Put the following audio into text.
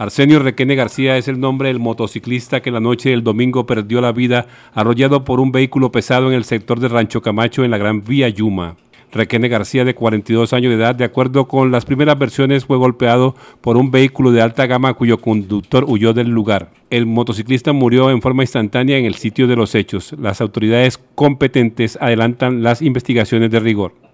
Arsenio Requene García es el nombre del motociclista que la noche del domingo perdió la vida arrollado por un vehículo pesado en el sector de Rancho Camacho en la Gran Vía Yuma. Requene García, de 42 años de edad, de acuerdo con las primeras versiones, fue golpeado por un vehículo de alta gama cuyo conductor huyó del lugar. El motociclista murió en forma instantánea en el sitio de los hechos. Las autoridades competentes adelantan las investigaciones de rigor.